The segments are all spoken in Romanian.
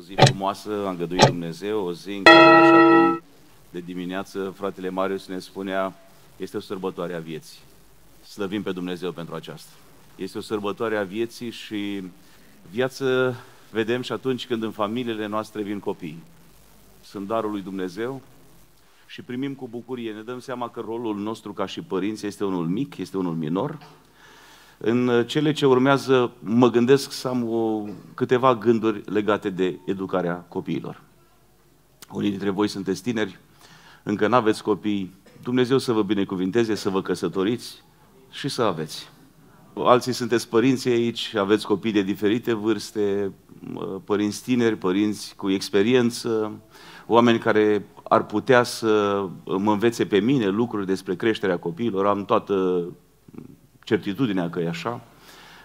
o zi frumoasă, a îngăduit Dumnezeu, o zi în care, așa cum de dimineață, fratele Marius ne spunea, este o sărbătoare a vieții. Slăvim pe Dumnezeu pentru aceasta. Este o sărbătoare a vieții și viață vedem și atunci când în familiile noastre vin copii. Sunt darul lui Dumnezeu și primim cu bucurie. Ne dăm seama că rolul nostru ca și părinți este unul mic, este unul minor, în uh, cele ce urmează, mă gândesc să am o, câteva gânduri legate de educarea copiilor. Unii dintre voi sunteți tineri, încă nu aveți copii, Dumnezeu să vă binecuvinteze, să vă căsătoriți și să aveți. Alții sunteți părinți aici, aveți copii de diferite vârste, părinți tineri, părinți cu experiență, oameni care ar putea să mă învețe pe mine lucruri despre creșterea copiilor. Am toată certitudinea că e așa,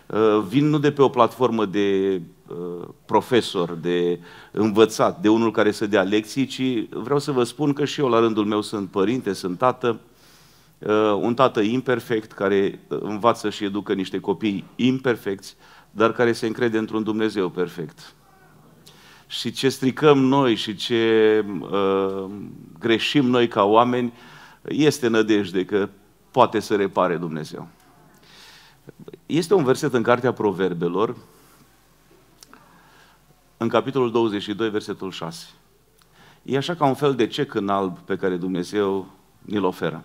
uh, vin nu de pe o platformă de uh, profesor, de învățat, de unul care să dea lecții, ci vreau să vă spun că și eu la rândul meu sunt părinte, sunt tată, uh, un tată imperfect care învață și educă niște copii imperfecți, dar care se încrede într-un Dumnezeu perfect. Și ce stricăm noi și ce uh, greșim noi ca oameni, este nădejde că poate să repare Dumnezeu. Este un verset în Cartea Proverbelor, în capitolul 22, versetul 6. E așa ca un fel de cec în alb pe care Dumnezeu ni-l oferă.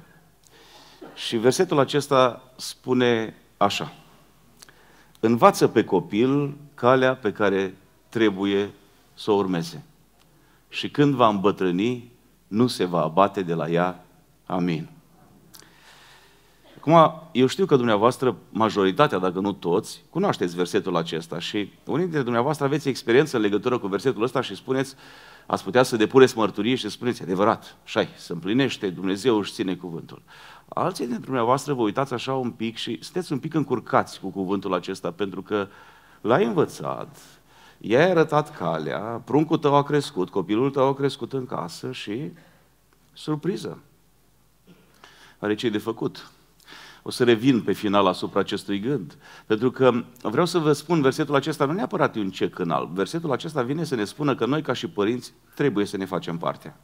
Și versetul acesta spune așa. Învață pe copil calea pe care trebuie să o urmeze. Și când va îmbătrâni, nu se va abate de la ea. Amin. Acum, eu știu că dumneavoastră, majoritatea, dacă nu toți, cunoașteți versetul acesta și unii dintre dumneavoastră aveți experiență în legătură cu versetul ăsta și spuneți, ați putea să depuneți mărturie și să spuneți, adevărat, șai, se împlinește, Dumnezeu își ține cuvântul. Alții dintre dumneavoastră vă uitați așa un pic și sunteți un pic încurcați cu cuvântul acesta, pentru că l-ai învățat, i-ai arătat calea, pruncul tău a crescut, copilul tău a crescut în casă și, surpriză, are ce de făcut. O să revin pe final asupra acestui gând. Pentru că vreau să vă spun, versetul acesta nu neapărat e un cec în alb. Versetul acesta vine să ne spună că noi, ca și părinți, trebuie să ne facem partea.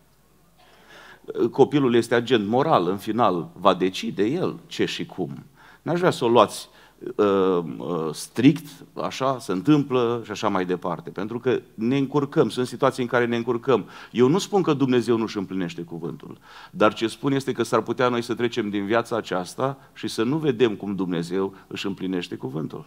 Copilul este agent moral, în final, va decide el ce și cum. N-aș vrea să o luați Uh, uh, strict, așa se întâmplă și așa mai departe. Pentru că ne încurcăm, sunt situații în care ne încurcăm. Eu nu spun că Dumnezeu nu își împlinește cuvântul, dar ce spun este că s-ar putea noi să trecem din viața aceasta și să nu vedem cum Dumnezeu își împlinește cuvântul.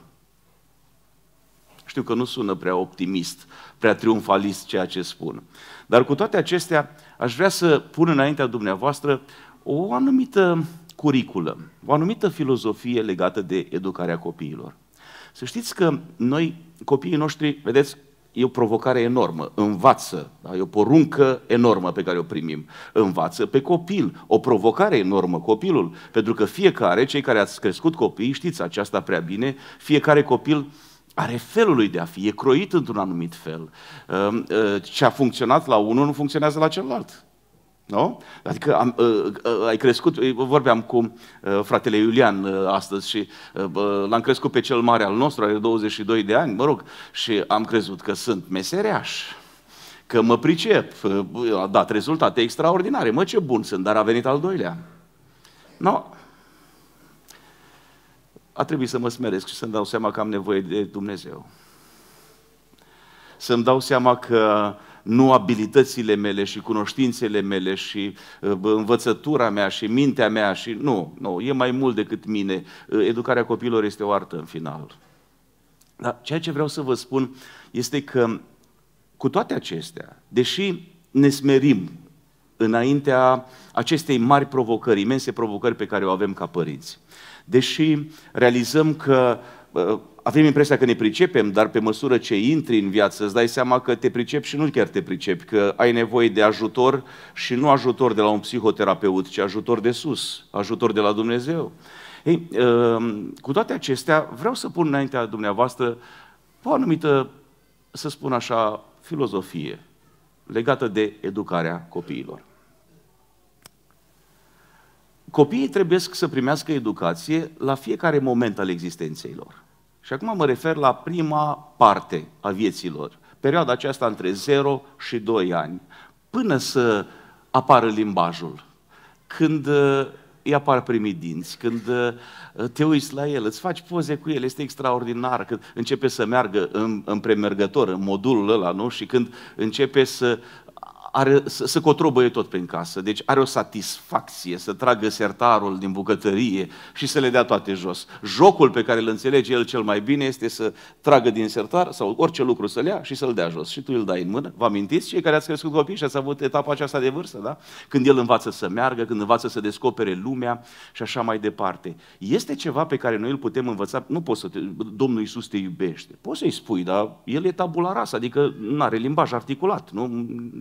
Știu că nu sună prea optimist, prea triumfalist ceea ce spun. Dar cu toate acestea, aș vrea să pun înaintea dumneavoastră o anumită uh, curriculum, o anumită filozofie legată de educarea copiilor. Să știți că noi, copiii noștri, vedeți, e o provocare enormă, învață, da? e o poruncă enormă pe care o primim, învață pe copil, o provocare enormă copilul, pentru că fiecare, cei care ați crescut copii, știți aceasta prea bine, fiecare copil are felul lui de a fi, e croit într-un anumit fel. Ehm, ehm, ce a funcționat la unul nu funcționează la celălalt. Nu? Adică am, uh, uh, ai crescut, vorbeam cu uh, fratele Iulian uh, astăzi și uh, l-am crescut pe cel mare al nostru, are 22 de ani, mă rog, și am crezut că sunt meseriaș, că mă pricep, uh, a dat rezultate extraordinare, mă ce bun sunt, dar a venit al doilea. Nu? A trebuit să mă smeresc și să-mi dau seama că am nevoie de Dumnezeu. Să-mi dau seama că uh, nu abilitățile mele și cunoștințele mele și uh, învățătura mea și mintea mea și nu, nu, e mai mult decât mine. Uh, educarea copiilor este o artă în final. Dar ceea ce vreau să vă spun este că cu toate acestea, deși ne smerim înaintea acestei mari provocări, imense provocări pe care o avem ca părinți, deși realizăm că uh, avem impresia că ne pricepem, dar pe măsură ce intri în viață îți dai seama că te pricepi și nu chiar te pricepi, că ai nevoie de ajutor și nu ajutor de la un psihoterapeut, ci ajutor de sus, ajutor de la Dumnezeu. Ei, ehm, cu toate acestea, vreau să pun înaintea dumneavoastră o anumită, să spun așa, filozofie legată de educarea copiilor. Copiii trebuie să primească educație la fiecare moment al existenței lor. Și acum mă refer la prima parte a vieților, perioada aceasta între 0 și 2 ani, până să apară limbajul, când uh, îi apar primii dinți, când uh, te uiți la el, îți faci poze cu el, este extraordinar, când începe să meargă în, în premergător, în modulul ăla, nu? Și când începe să are, să, să cotrobăie tot prin casă. Deci are o satisfacție să tragă sertarul din bucătărie și să le dea toate jos. Jocul pe care îl înțelege el cel mai bine este să tragă din sertar sau orice lucru să-l ia și să-l dea jos. Și tu îl dai în mână. Vă amintiți cei care ați crescut copii și ați avut etapa aceasta de vârstă, da? Când el învață să meargă, când învață să descopere lumea și așa mai departe. Este ceva pe care noi îl putem învăța. Nu poți să te... Domnul Iisus te iubește. Poți să-i spui, dar el e tabula rasă, adică nu are limbaj articulat, nu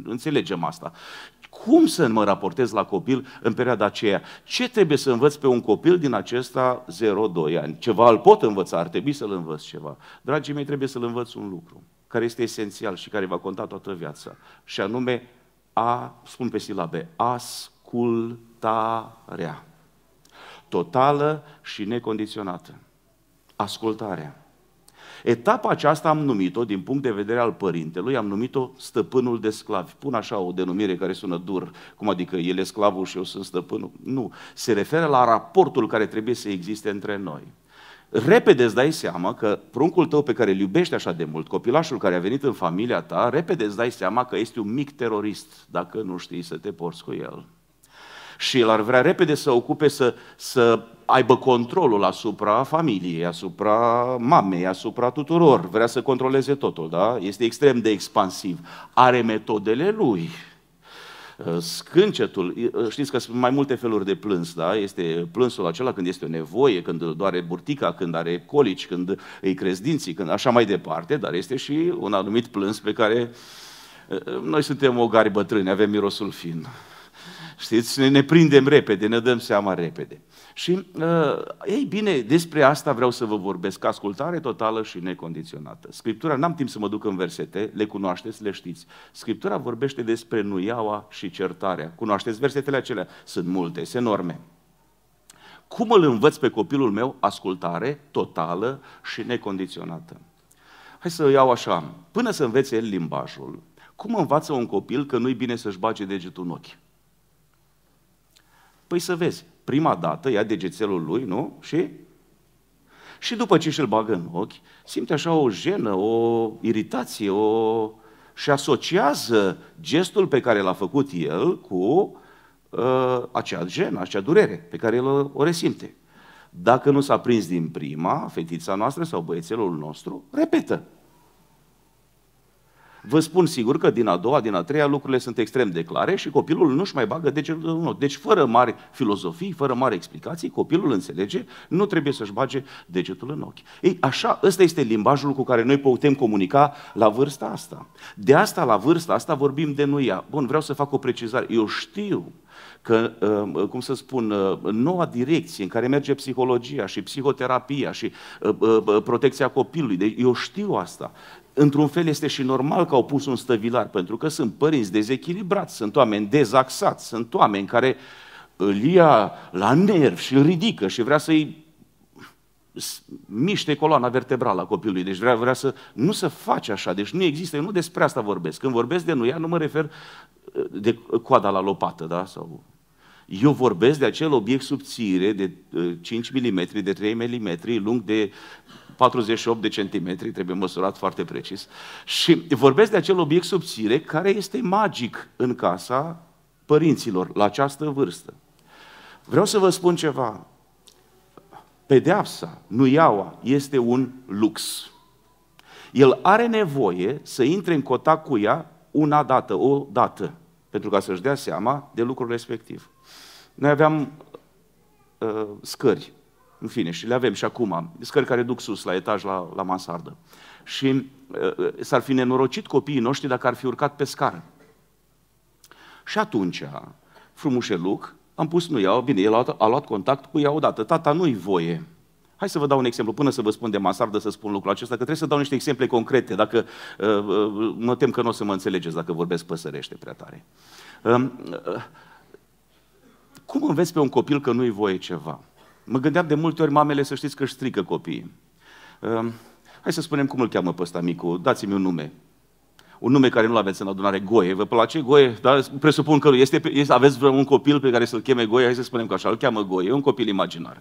înțelege înțelegem asta. Cum să mă raportez la copil în perioada aceea? Ce trebuie să învăț pe un copil din acesta 0-2 ani? Ceva îl pot învăța, ar trebui să-l învăț ceva. Dragii mei, trebuie să-l învăț un lucru care este esențial și care va conta toată viața. Și anume, a, spun pe silabe, ascultarea. Totală și necondiționată. Ascultarea. Etapa aceasta am numit-o, din punct de vedere al părintelui, am numit-o stăpânul de sclavi. Pun așa o denumire care sună dur, cum adică el e sclavul și eu sunt stăpânul. Nu, se referă la raportul care trebuie să existe între noi. Repede îți dai seama că pruncul tău pe care îl iubești așa de mult, copilașul care a venit în familia ta, repede îți dai seama că este un mic terorist dacă nu știi să te porți cu el și el ar vrea repede să ocupe, să, să aibă controlul asupra familiei, asupra mamei, asupra tuturor. Vrea să controleze totul, da? Este extrem de expansiv. Are metodele lui uh, scâncetul, uh, știți că sunt mai multe feluri de plâns, da? Este plânsul acela când este o nevoie, când doare burtica, când are colici, când îi crezi dinții, când așa mai departe, dar este și un anumit plâns pe care uh, noi suntem o gari bătrâni, avem mirosul fin. Știți, ne, ne prindem repede, ne dăm seama repede. Și, uh, ei bine, despre asta vreau să vă vorbesc, ascultare totală și necondiționată. Scriptura, n-am timp să mă duc în versete, le cunoașteți, le știți. Scriptura vorbește despre nuiaua și certarea. Cunoașteți versetele acelea? Sunt multe, sunt enorme. Cum îl învăț pe copilul meu ascultare totală și necondiționată? Hai să iau așa, până să învețe el limbajul, cum învață un copil că nu-i bine să-și bage degetul în ochi? Păi să vezi, prima dată ia degețelul lui, nu? Și? Și după ce și-l bagă în ochi, simte așa o jenă, o iritație, o... și asociază gestul pe care l-a făcut el cu uh, acea jenă, acea durere pe care el o resimte. Dacă nu s-a prins din prima, fetița noastră sau băiețelul nostru, repetă Vă spun sigur că din a doua, din a treia lucrurile sunt extrem de clare și copilul nu-și mai bagă degetul în ochi. Deci fără mari filozofii, fără mari explicații, copilul înțelege, nu trebuie să-și bage degetul în ochi. Ei, așa, ăsta este limbajul cu care noi putem comunica la vârsta asta. De asta, la vârsta asta, vorbim de nuia. Bun, vreau să fac o precizare. Eu știu că, uh, uh, cum să spun, uh, noua direcție în care merge psihologia și psihoterapia și protecția copilului, deci eu știu asta, într-un fel este și normal că au pus un stăvilar, pentru că sunt părinți dezechilibrați, sunt oameni dezaxați, sunt oameni care îl uh, ia la nerv și îl ridică și vrea să-i miște coloana vertebrală a copilului. Deci vrea, vrea să... Nu se face așa. Deci nu există. Eu nu despre asta vorbesc. Când vorbesc de nuia, nu mă refer uh, de coada la lopată, da? Sau... Eu vorbesc de acel obiect subțire de 5 uh, mm, de 3 mm, lung de 48 de centimetri, trebuie măsurat foarte precis. Și vorbesc de acel obiect subțire care este magic în casa părinților la această vârstă. Vreau să vă spun ceva. Pedeapsa, iaua, este un lux. El are nevoie să intre în contact cu ea una dată, o dată, pentru ca să-și dea seama de lucrul respectiv. Noi aveam uh, scări în fine, și le avem și acum. Scări care duc sus, la etaj, la, la mansardă. Și uh, uh s-ar fi nenorocit copiii noștri dacă ar fi urcat pe scară. Și atunci, frumușeluc, am pus, nu iau, bine, el a, a luat contact cu ea odată. Tata, nu-i voie. Hai să vă dau un exemplu, până să vă spun de mansardă, să spun lucrul acesta, că trebuie să dau niște exemple concrete, dacă uh, uh, mă tem că nu o să mă înțelegeți dacă vorbesc păsărește prea tare. Um, uh, cum înveți pe un copil că nu-i voie ceva? Mă gândeam de multe ori, mamele, să știți că își strică copiii. Uh, hai să spunem cum îl cheamă pe ăsta micu, dați-mi un nume. Un nume care nu-l aveți în adunare, Goe. Vă place Goe? Dar presupun că este, este, aveți un copil pe care să-l cheme Goe, hai să spunem că așa, îl cheamă Goe, un copil imaginar.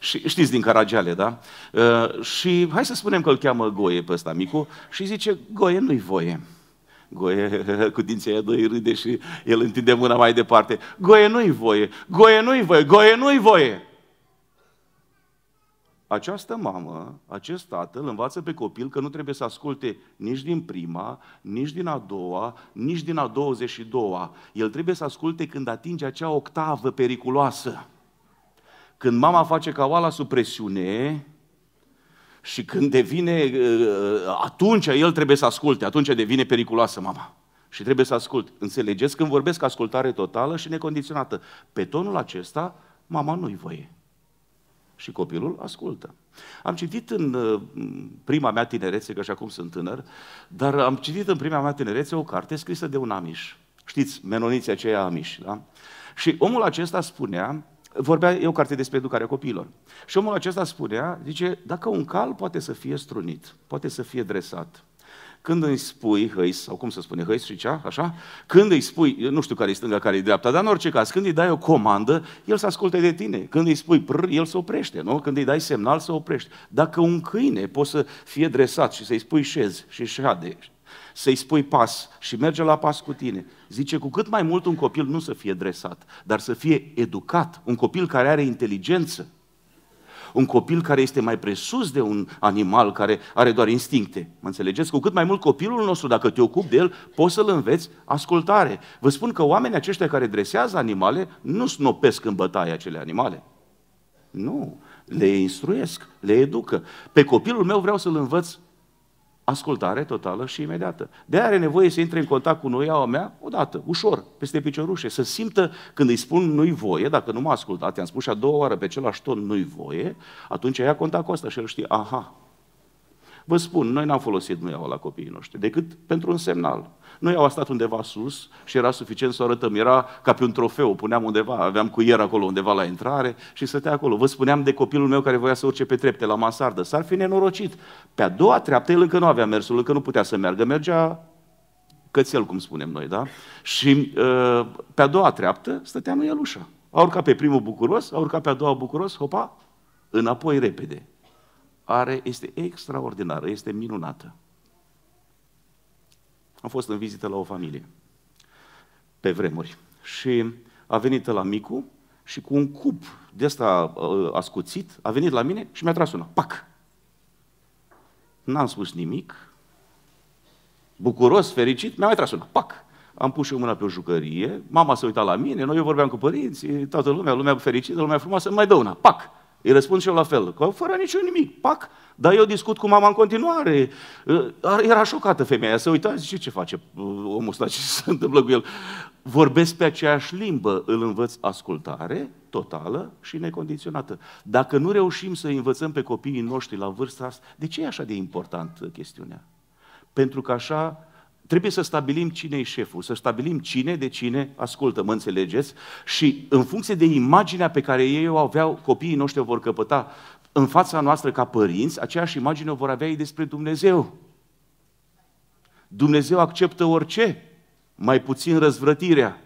Și, știți din Caragiale, da? Uh, și hai să spunem că îl cheamă Goe pe ăsta micu și zice, Goe nu-i voie. Goe, cu dinții aia doi râde și el întinde mâna mai departe. Goe nu-i voie, Goe nu-i voie, Goe nu-i voie. Această mamă, acest tată, îl învață pe copil că nu trebuie să asculte nici din prima, nici din a doua, nici din a 22-a. El trebuie să asculte când atinge acea octavă periculoasă. Când mama face oala sub presiune și când devine, uh, uh, atunci el trebuie să asculte, atunci devine periculoasă mama. Și trebuie să ascult. Înțelegeți când vorbesc ascultare totală și necondiționată. Pe tonul acesta, mama nu-i voie și copilul ascultă. Am citit în uh, prima mea tinerețe, că și acum sunt tânăr, dar am citit în prima mea tinerețe o carte scrisă de un amiș. Știți, menoniții aceia amiși, da? Și omul acesta spunea, vorbea, e o carte despre educarea copiilor. Și omul acesta spunea, zice, dacă un cal poate să fie strunit, poate să fie dresat, când îi spui hăi, sau cum să spune, hăi și cea, așa? Când îi spui, nu știu care e stânga, care e dreapta, dar în orice caz, când îi dai o comandă, el se ascultă de tine. Când îi spui prr, el se oprește, nu? Când îi dai semnal, se oprește. Dacă un câine poate să fie dresat și să-i spui șez și șade, să-i spui pas și merge la pas cu tine. Zice, cu cât mai mult un copil nu să fie dresat, dar să fie educat, un copil care are inteligență, un copil care este mai presus de un animal care are doar instincte. Mă înțelegeți? Cu cât mai mult copilul nostru, dacă te ocupi de el, poți să-l înveți ascultare. Vă spun că oamenii aceștia care dresează animale nu snopesc în bătaie acele animale. Nu. Le instruiesc, le educă. Pe copilul meu vreau să-l învăț ascultare totală și imediată. De aia are nevoie să intre în contact cu noiaua mea odată, ușor, peste piciorușe, să simtă când îi spun nu-i voie, dacă nu mă ascultat, i-am spus și a doua oară pe același ton nu-i voie, atunci ia contact cu asta și el știe, aha. Vă spun, noi n-am folosit nu la copiii noștri, decât pentru un semnal. Noi au stat undeva sus și era suficient să o arătăm. Era ca pe un trofeu, o puneam undeva, aveam cu ier acolo undeva la intrare și stătea acolo. Vă spuneam de copilul meu care voia să urce pe trepte la mansardă. S-ar fi nenorocit. Pe a doua treaptă el încă nu avea mersul, încă nu putea să meargă. Mergea cățel, cum spunem noi, da? Și uh, pe a doua treaptă stătea în el ușa. A urcat pe primul bucuros, a urcat pe a doua bucuros, hopa, înapoi repede. Are, este extraordinară, este minunată. Am fost în vizită la o familie pe vremuri și a venit la Micu și cu un cup de ăsta uh, ascuțit a venit la mine și mi-a tras una. Pac! N-am spus nimic. Bucuros, fericit, mi-a mai tras una. Pac! Am pus și eu mâna pe o jucărie, mama s-a uitat la mine, noi eu vorbeam cu părinții, toată lumea, lumea fericită, lumea frumoasă, mai dă una, pac! Îi răspund și eu la fel, fără niciun nimic, pac, dar eu discut cu mama în continuare. Era șocată femeia, să uita, zice ce face uh, omul ăsta, ce se întâmplă cu el. Vorbesc pe aceeași limbă, îl învăț ascultare totală și necondiționată. Dacă nu reușim să învățăm pe copiii noștri la vârsta asta, de ce e așa de important uh, chestiunea? Pentru că așa Trebuie să stabilim cine e șeful, să stabilim cine de cine ascultă, mă înțelegeți? Și în funcție de imaginea pe care ei o aveau, copiii noștri o vor căpăta în fața noastră ca părinți, aceeași imagine o vor avea ei despre Dumnezeu. Dumnezeu acceptă orice, mai puțin răzvrătirea,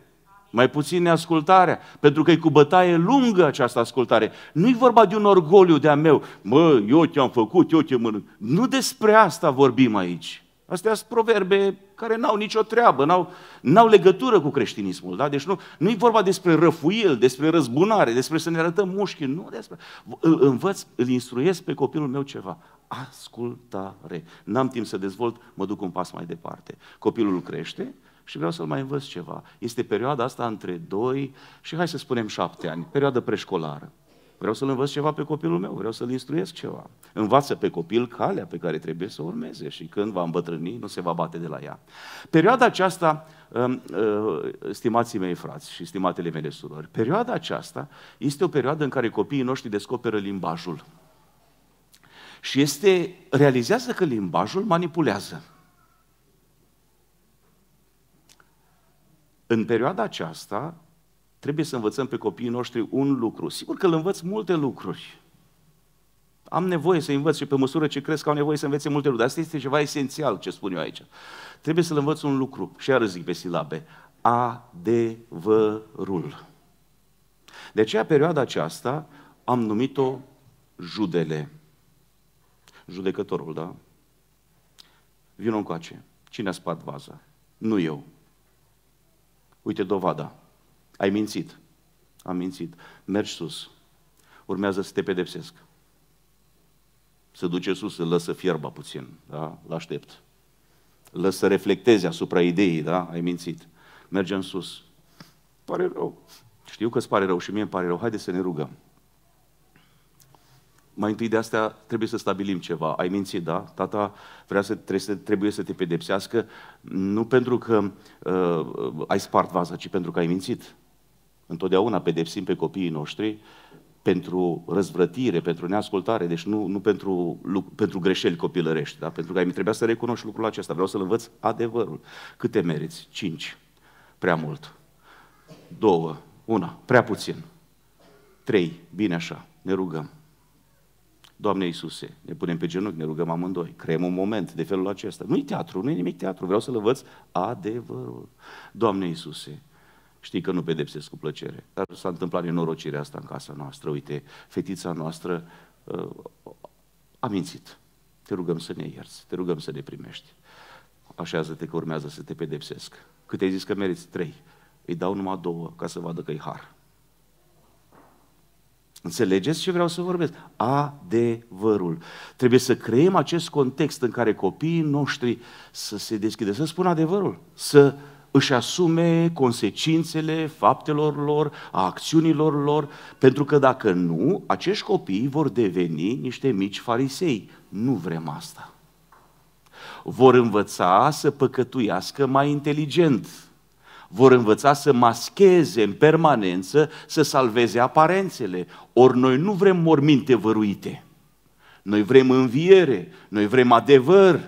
mai puțin neascultarea, pentru că e cu bătaie lungă această ascultare. Nu-i vorba de un orgoliu de-a meu, mă, eu te-am făcut, eu te mănânc. Nu despre asta vorbim aici. Astea sunt proverbe care n-au nicio treabă, n-au, n-au legătură cu creștinismul. Da? Deci nu, nu e vorba despre răfuiel, despre răzbunare, despre să ne arătăm mușchi, nu despre... Îl învăț, îl instruiesc pe copilul meu ceva. Ascultare. N-am timp să dezvolt, mă duc un pas mai departe. Copilul crește și vreau să-l mai învăț ceva. Este perioada asta între 2 și hai să spunem 7 ani, Perioada preșcolară. Vreau să-l învăț ceva pe copilul meu, vreau să-l instruiesc ceva. Învață pe copil calea pe care trebuie să o urmeze și când va îmbătrâni, nu se va bate de la ea. Perioada aceasta, um, uh, stimații mei frați și stimatele mele surori, perioada aceasta este o perioadă în care copiii noștri descoperă limbajul. Și este, realizează că limbajul manipulează. În perioada aceasta, trebuie să învățăm pe copiii noștri un lucru. Sigur că îl învăț multe lucruri. Am nevoie să învăț și pe măsură ce cresc au nevoie să învețe multe lucruri. Dar asta este ceva esențial ce spun eu aici. Trebuie să-l învăț un lucru și iară zic pe silabe. Adevărul. De aceea perioada aceasta am numit-o judele. Judecătorul, da? Vino încoace. Cine a spart vaza? Nu eu. Uite dovada. Ai mințit. Am mințit. Mergi sus. Urmează să te pedepsesc. Să duce sus, să lăsă fierba puțin, da? L-aștept. Lăsă să reflecteze asupra ideii, da? Ai mințit. Merge în sus. Pare rău. Știu că îți pare rău și mie îmi pare rău. Haide să ne rugăm. Mai întâi de astea trebuie să stabilim ceva. Ai mințit, da? Tata vrea să, trebuie, să, trebuie să te pedepsească nu pentru că uh, uh ai spart vaza, ci pentru că ai mințit. Întotdeauna pedepsim pe copiii noștri pentru răzvrătire, pentru neascultare, deci nu, nu pentru, pentru greșeli copilărești, da? pentru că mi trebuia să recunoști lucrul acesta, vreau să-l învăț adevărul. Câte meriți? Cinci. Prea mult. Două. Una. Prea puțin. Trei. Bine așa. Ne rugăm. Doamne Iisuse, ne punem pe genunchi, ne rugăm amândoi, creăm un moment de felul acesta. Nu-i teatru, nu-i nimic teatru, vreau să-l învăț adevărul. Doamne Iisuse, Știi că nu pedepsesc cu plăcere, dar s-a întâmplat nenorocirea asta în casa noastră. Uite, fetița noastră uh, a mințit. Te rugăm să ne ierți, te rugăm să ne primești. Așează-te că urmează să te pedepsesc. Cât ai zis că meriți? Trei. Îi dau numai două ca să vadă că e har. Înțelegeți ce vreau să vorbesc? Adevărul. Trebuie să creăm acest context în care copiii noștri să se deschidă, să spună adevărul, să își asume consecințele faptelor lor, a acțiunilor lor, pentru că dacă nu, acești copii vor deveni niște mici farisei. Nu vrem asta. Vor învăța să păcătuiască mai inteligent. Vor învăța să mascheze în permanență, să salveze aparențele. Ori noi nu vrem morminte văruite. Noi vrem înviere, noi vrem adevăr,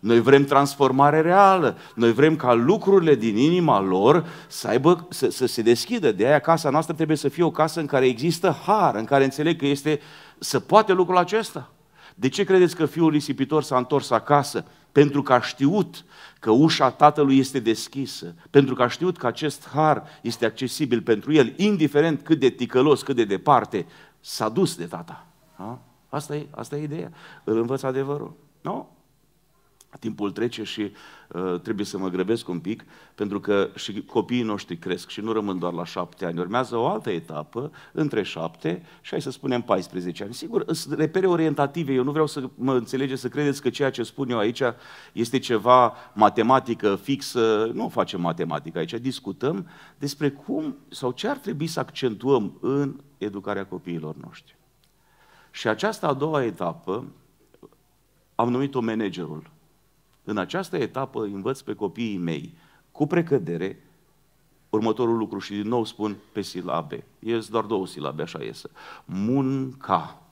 noi vrem transformare reală. Noi vrem ca lucrurile din inima lor să, aibă, să, să se deschidă. De aia casa noastră trebuie să fie o casă în care există har, în care înțeleg că este, să poate lucrul acesta. De ce credeți că fiul risipitor s-a întors acasă? Pentru că a știut că ușa tatălui este deschisă, pentru că a știut că acest har este accesibil pentru el, indiferent cât de ticălos, cât de departe, s-a dus de tata. Asta e, asta e ideea. Îl învăț adevărul. Nu? Timpul trece și uh, trebuie să mă grăbesc un pic, pentru că și copiii noștri cresc și nu rămân doar la șapte ani. Urmează o altă etapă, între șapte și hai să spunem 14 ani. Sigur, sunt repere orientative. Eu nu vreau să mă înțelegeți, să credeți că ceea ce spun eu aici este ceva matematică fixă. Nu facem matematică aici, discutăm despre cum sau ce ar trebui să accentuăm în educarea copiilor noștri. Și această a doua etapă am numit-o managerul în această etapă învăț pe copiii mei cu precădere următorul lucru și din nou spun pe silabe. Ies doar două silabe, așa iese. Munca.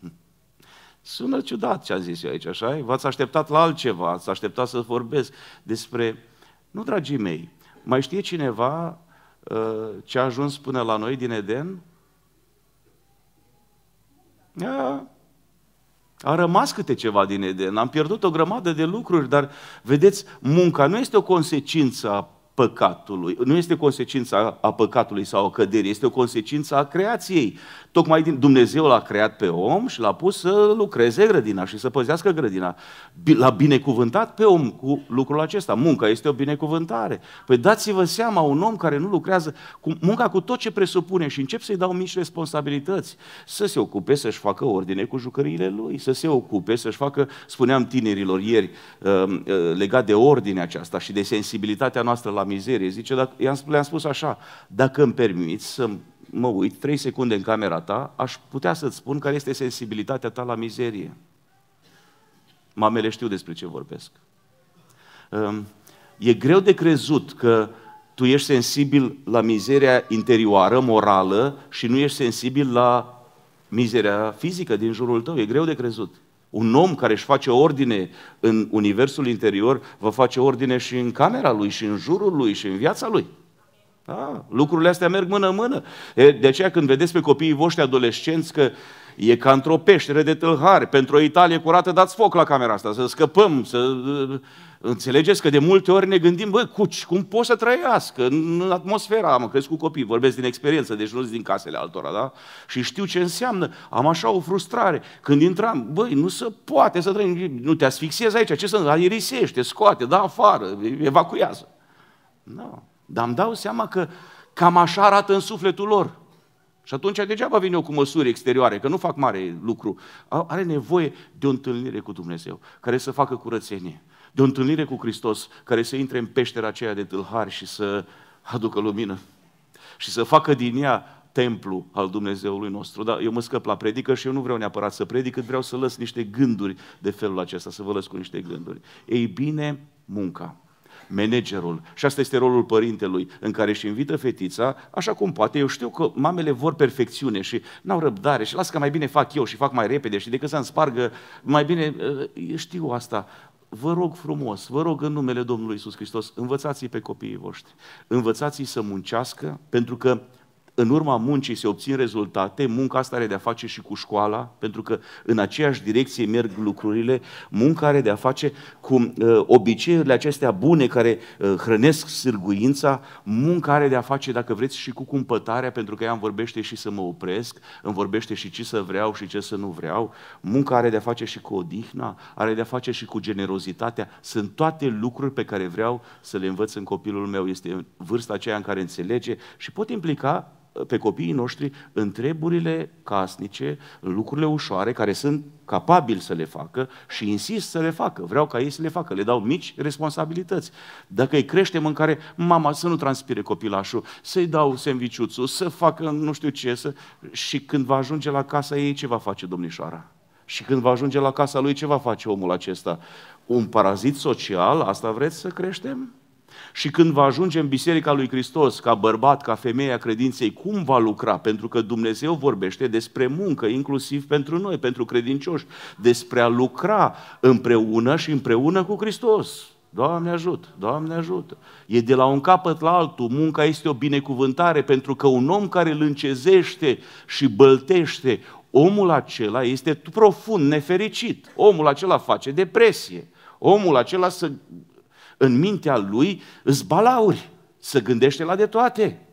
Sună ciudat ce am zis eu aici, așa V-ați așteptat la altceva, ați așteptat să vorbesc despre... Nu, dragii mei, mai știe cineva ă, ce a ajuns până la noi din Eden? A rămas câte ceva din Eden, am pierdut o grămadă de lucruri, dar vedeți, munca nu este o consecință a păcatului, nu este consecința a păcatului sau a căderii, este o consecință a creației. Tocmai din Dumnezeu l-a creat pe om și l-a pus să lucreze grădina și să păzească grădina. L-a binecuvântat pe om cu lucrul acesta. Munca este o binecuvântare. Păi dați-vă seama, un om care nu lucrează, cu munca cu tot ce presupune și încep să-i dau mici responsabilități, să se ocupe să-și facă ordine cu jucăriile lui, să se ocupe să-și facă, spuneam tinerilor ieri, uh, uh, legat de ordinea aceasta și de sensibilitatea noastră la mizerie. Zice, i-am, le-am spus așa, dacă îmi permiți să mă uit trei secunde în camera ta, aș putea să-ți spun care este sensibilitatea ta la mizerie. Mamele știu despre ce vorbesc. E greu de crezut că tu ești sensibil la mizeria interioară, morală, și nu ești sensibil la mizeria fizică din jurul tău. E greu de crezut. Un om care își face ordine în universul interior, vă face ordine și în camera lui, și în jurul lui, și în viața lui. Da? Lucrurile astea merg mână în mână. De aceea când vedeți pe copiii voștri adolescenți că e ca într-o peștere de tâlhari, pentru o Italie curată dați foc la camera asta, să scăpăm, să... Înțelegeți că de multe ori ne gândim, bă, cuci, cum poți să trăiască în atmosfera, am crescut copii, vorbesc din experiență, deci nu din casele altora, da? Și știu ce înseamnă, am așa o frustrare. Când intram, băi, nu se poate să trăim, nu te asfixiezi aici, ce să aerisești, te scoate, da afară, evacuează. Nu. No. Dar îmi dau seama că cam așa arată în sufletul lor. Și atunci degeaba vin eu cu măsuri exterioare, că nu fac mare lucru. Are nevoie de o întâlnire cu Dumnezeu, care să facă curățenie. De o întâlnire cu Hristos, care să intre în peștera aceea de tâlhar și să aducă lumină. Și să facă din ea templu al Dumnezeului nostru. Dar eu mă scăp la predică și eu nu vreau neapărat să predic, cât vreau să lăs niște gânduri de felul acesta, să vă lăs cu niște gânduri. Ei bine, munca managerul. Și asta este rolul părintelui, în care își invită fetița, așa cum poate. Eu știu că mamele vor perfecțiune și n-au răbdare și las că mai bine fac eu și fac mai repede și decât să-mi spargă, mai bine, uh, știu asta. Vă rog frumos, vă rog în numele Domnului Isus Hristos, învățați-i pe copiii voștri. Învățați-i să muncească, pentru că în urma muncii se obțin rezultate, munca asta are de-a face și cu școala, pentru că în aceeași direcție merg lucrurile, munca are de-a face cu uh, obiceiurile acestea bune care uh, hrănesc sârguința, munca are de-a face, dacă vreți, și cu cumpătarea, pentru că ea îmi vorbește și să mă opresc, îmi vorbește și ce să vreau și ce să nu vreau, munca are de-a face și cu odihna, are de-a face și cu generozitatea, sunt toate lucruri pe care vreau să le învăț în copilul meu, este vârsta aceea în care înțelege și pot implica pe copiii noștri în treburile casnice, în lucrurile ușoare, care sunt capabili să le facă și insist să le facă. Vreau ca ei să le facă, le dau mici responsabilități. Dacă îi creștem în care mama să nu transpire copilașul, să-i dau sandviciuțul, să facă nu știu ce, să... și când va ajunge la casa ei, ce va face domnișoara? Și când va ajunge la casa lui, ce va face omul acesta? Un parazit social? Asta vreți să creștem? Și când va ajunge în Biserica lui Hristos, ca bărbat, ca femeia credinței, cum va lucra? Pentru că Dumnezeu vorbește despre muncă, inclusiv pentru noi, pentru credincioși, despre a lucra împreună și împreună cu Hristos. Doamne ajută, Doamne ajută. E de la un capăt la altul. Munca este o binecuvântare pentru că un om care îl încezește și băltește, omul acela este profund nefericit. Omul acela face depresie. Omul acela se în mintea lui îți balauri, să gândește la de toate.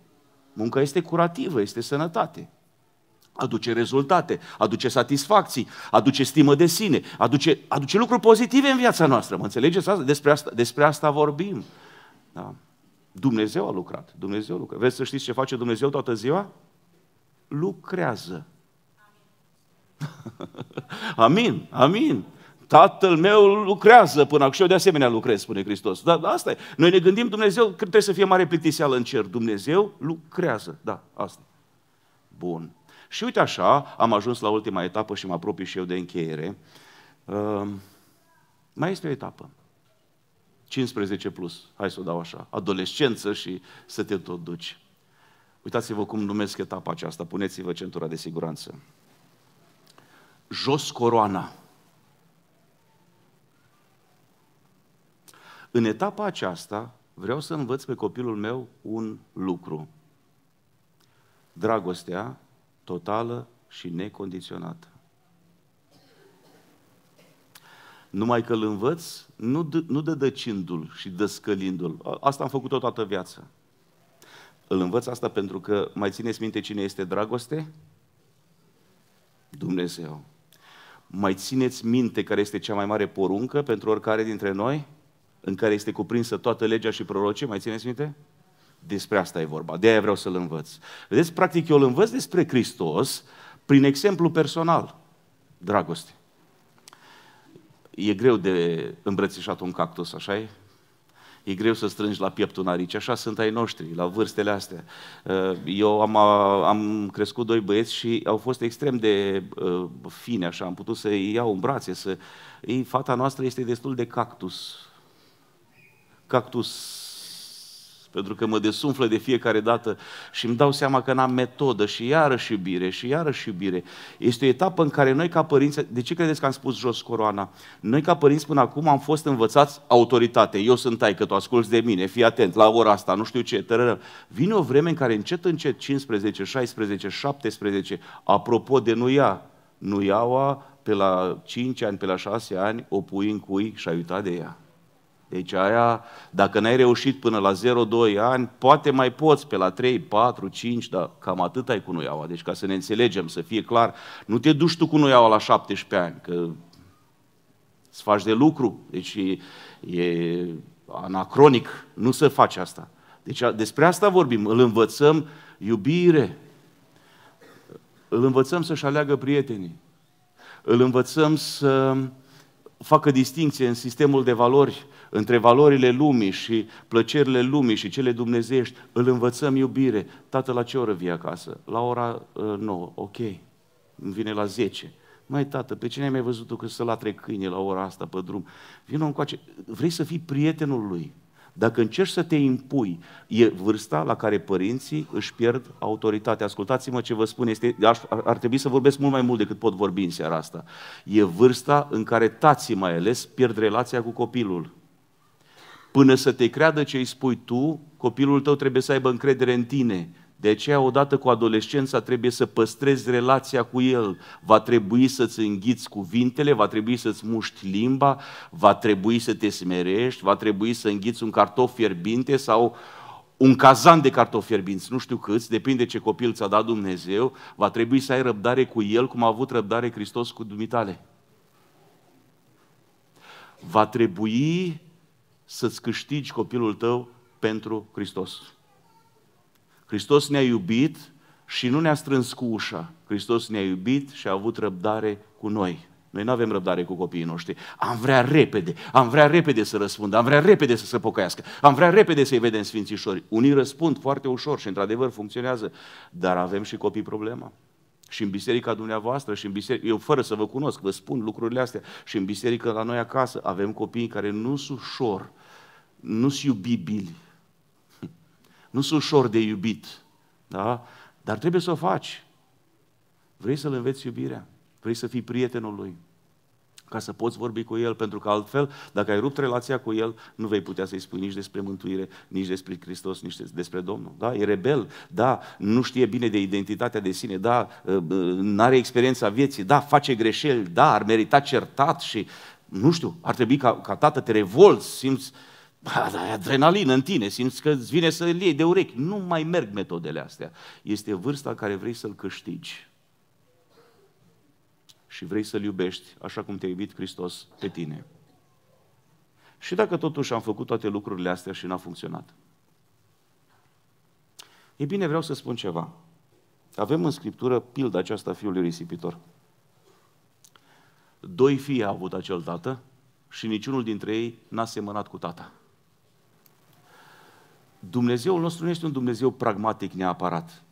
Munca este curativă, este sănătate. Aduce rezultate, aduce satisfacții, aduce stimă de sine, aduce, aduce lucruri pozitive în viața noastră. Mă înțelegeți asta? Despre asta, despre asta vorbim. Da. Dumnezeu a lucrat. Dumnezeu lucra. Vreți să știți ce face Dumnezeu toată ziua? Lucrează. amin, amin. Tatăl meu lucrează până acum și eu de asemenea lucrez, spune Hristos. Dar da, asta e. Noi ne gândim, Dumnezeu, că trebuie să fie mare plictiseală în cer. Dumnezeu lucrează. Da, asta Bun. Și uite așa, am ajuns la ultima etapă și mă apropii și eu de încheiere. Uh, mai este o etapă. 15 plus, hai să o dau așa, adolescență și să te tot duci. Uitați-vă cum numesc etapa aceasta, puneți-vă centura de siguranță. Jos coroana. În etapa aceasta vreau să învăț pe copilul meu un lucru. Dragostea totală și necondiționată. Numai că îl învăț nu, d- nu dădăcindu-l și dăscălindu-l. Asta am făcut-o toată viața. Îl învăț asta pentru că mai țineți minte cine este dragoste? Dumnezeu. Mai țineți minte care este cea mai mare poruncă pentru oricare dintre noi? în care este cuprinsă toată legea și prorocii, mai țineți minte? Despre asta e vorba, de aia vreau să-l învăț. Vedeți, practic eu îl învăț despre Hristos prin exemplu personal, dragoste. E greu de îmbrățișat un cactus, așa e? E greu să strângi la piept un arici, așa sunt ai noștri, la vârstele astea. Uh, eu am, uh, am crescut doi băieți și au fost extrem de uh, fine, așa, am putut să-i iau în brațe, să... Ei, fata noastră este destul de cactus, cactus pentru că mă desumflă de fiecare dată și îmi dau seama că n-am metodă și iarăși iubire și iarăși iubire. Este o etapă în care noi ca părinți, de ce credeți că am spus jos coroana? Noi ca părinți până acum am fost învățați autoritate. Eu sunt ai că tu asculți de mine, fii atent la ora asta, nu știu ce, tărără. Vine o vreme în care încet, încet, 15, 16, 17, apropo de nu ia, nu iaua, pe la 5 ani, pe la 6 ani, o pui în cui și ai uitat de ea. Deci aia, dacă n-ai reușit până la 0-2 ani, poate mai poți pe la 3, 4, 5, dar cam atât ai cu noiaua. Deci ca să ne înțelegem, să fie clar, nu te duci tu cu noiaua la 17 ani, că îți faci de lucru. Deci e, e anacronic, nu se face asta. Deci despre asta vorbim, îl învățăm iubire, îl învățăm să-și aleagă prietenii, îl învățăm să facă distinție în sistemul de valori între valorile lumii și plăcerile lumii și cele dumnezești, Îl învățăm iubire. Tată, la ce oră vii acasă? La ora uh, 9. Ok. Îmi vine la 10. Mai tată, pe cine ai mai văzut tu că să latre câine la ora asta pe drum? Vino încoace. Vrei să fii prietenul lui. Dacă încerci să te impui, e vârsta la care părinții își pierd autoritatea. Ascultați-mă ce vă spun, este, ar, ar trebui să vorbesc mult mai mult decât pot vorbi în seara asta. E vârsta în care tații mai ales pierd relația cu copilul. Până să te creadă ce îi spui tu, copilul tău trebuie să aibă încredere în tine. De aceea, odată cu adolescența, trebuie să păstrezi relația cu el. Va trebui să-ți înghiți cuvintele, va trebui să-ți muști limba, va trebui să te smerești, va trebui să înghiți un cartof fierbinte sau un cazan de cartofi fierbinți, nu știu câți, depinde ce copil ți-a dat Dumnezeu, va trebui să ai răbdare cu el cum a avut răbdare Hristos cu dumitale. Va trebui să-ți câștigi copilul tău pentru Hristos. Hristos ne-a iubit și nu ne-a strâns cu ușa. Hristos ne-a iubit și a avut răbdare cu noi. Noi nu avem răbdare cu copiii noștri. Am vrea repede, am vrea repede să răspundă, am vrea repede să se pocăiască, am vrea repede să-i vedem sfințișori. Unii răspund foarte ușor și într-adevăr funcționează, dar avem și copii problema. Și în biserica dumneavoastră, și în biserică, eu fără să vă cunosc, vă spun lucrurile astea, și în biserică la noi acasă avem copii care nu sunt ușor, nu sunt iubibili, nu sunt ușor de iubit, da? dar trebuie să o faci. Vrei să-L înveți iubirea? Vrei să fii prietenul Lui? Ca să poți vorbi cu El, pentru că altfel, dacă ai rupt relația cu El, nu vei putea să-i spui nici despre mântuire, nici despre Hristos, nici despre Domnul. Da? E rebel, da, nu știe bine de identitatea de sine, da, ă, ă, nu are experiența vieții, da, face greșeli, da, ar merita certat și, nu știu, ar trebui ca, ca tată te revolți, simți, uh, e adrenalină în tine, simți că îți vine să îl iei de urechi. Nu mai merg metodele astea. Este vârsta care vrei să-l câștigi. Și vrei să-l iubești așa cum te-a iubit Hristos pe tine. Și dacă totuși am făcut toate lucrurile astea și n-a funcționat. E bine, vreau să spun ceva. Avem în Scriptură pilda aceasta fiului risipitor. Doi fii a avut acel tată și niciunul dintre ei n-a semănat cu tata. Dumnezeul nostru nu este un Dumnezeu pragmatic neapărat.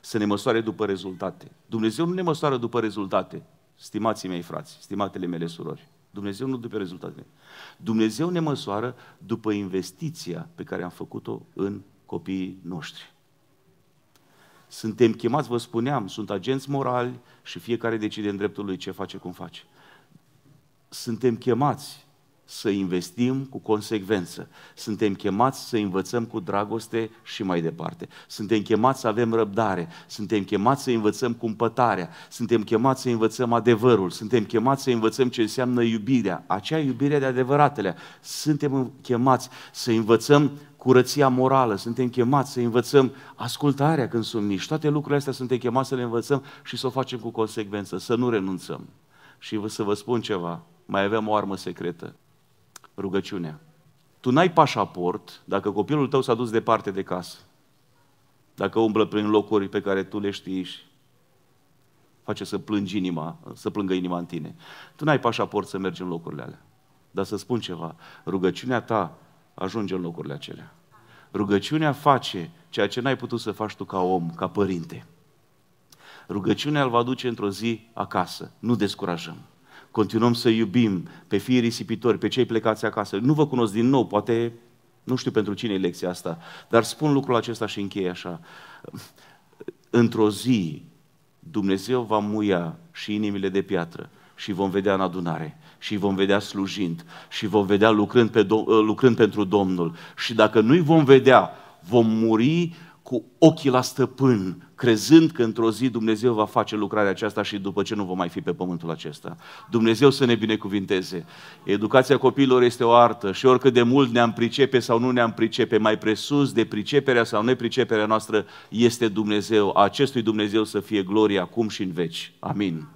Să ne măsoare după rezultate. Dumnezeu nu ne măsoară după rezultate, stimații mei frați, stimatele mele surori. Dumnezeu nu după rezultate. Dumnezeu ne măsoară după investiția pe care am făcut-o în copiii noștri. Suntem chemați, vă spuneam, sunt agenți morali și fiecare decide în dreptul lui ce face, cum face. Suntem chemați să investim cu consecvență. Suntem chemați să învățăm cu dragoste și mai departe. Suntem chemați să avem răbdare. Suntem chemați să învățăm cumpătarea. Suntem chemați să învățăm adevărul. Suntem chemați să învățăm ce înseamnă iubirea. Acea iubire de adevăratele. Suntem chemați să învățăm curăția morală, suntem chemați să învățăm ascultarea când sunt mici. Toate lucrurile astea suntem chemați să le învățăm și să o facem cu consecvență, să nu renunțăm. Și să vă spun ceva, mai avem o armă secretă rugăciunea. Tu n-ai pașaport dacă copilul tău s-a dus departe de casă, dacă umblă prin locuri pe care tu le știi face să plângi inima, să plângă inima în tine. Tu n-ai pașaport să mergi în locurile alea. Dar să spun ceva, rugăciunea ta ajunge în locurile acelea. Rugăciunea face ceea ce n-ai putut să faci tu ca om, ca părinte. Rugăciunea îl va duce într-o zi acasă. Nu descurajăm continuăm să iubim pe fiii risipitori, pe cei plecați acasă. Nu vă cunosc din nou, poate nu știu pentru cine e lecția asta, dar spun lucrul acesta și închei așa. Într-o zi, Dumnezeu va muia și inimile de piatră și vom vedea în adunare și vom vedea slujind și vom vedea lucrând, pe, lucrând pentru Domnul. Și dacă nu-i vom vedea, vom muri cu ochii la stăpân, crezând că într-o zi Dumnezeu va face lucrarea aceasta și după ce nu vom mai fi pe pământul acesta. Dumnezeu să ne binecuvinteze. Educația copiilor este o artă și oricât de mult ne-am pricepe sau nu ne-am pricepe, mai presus de priceperea sau nepriceperea noastră este Dumnezeu. Acestui Dumnezeu să fie glorie acum și în veci. Amin.